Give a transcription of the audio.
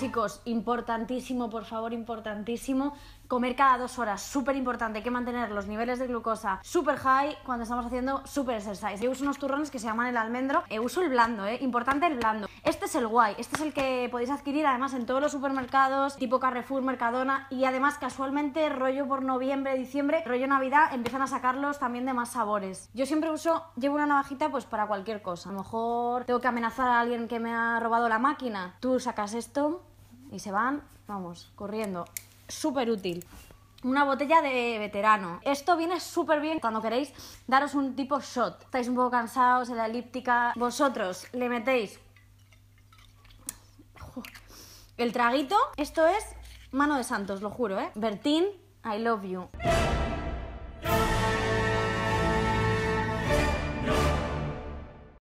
chicos, importantísimo, por favor, importantísimo. Comer cada dos horas, súper importante. Hay que mantener los niveles de glucosa super high cuando estamos haciendo super exercise. Yo uso unos turrones que se llaman el almendro. e uso el blando, ¿eh? Importante el blando. Este es el guay. Este es el que podéis adquirir además en todos los supermercados, tipo Carrefour, Mercadona. Y además, casualmente, rollo por noviembre, diciembre, rollo Navidad, empiezan a sacarlos también de más sabores. Yo siempre uso, llevo una navajita pues para cualquier cosa. A lo mejor tengo que amenazar a alguien que me ha robado la máquina. Tú sacas esto, y se van, vamos, corriendo. Súper útil. Una botella de veterano. Esto viene súper bien cuando queréis daros un tipo shot. Estáis un poco cansados en la elíptica. Vosotros le metéis el traguito. Esto es mano de santos, lo juro, ¿eh? Bertín, I love you.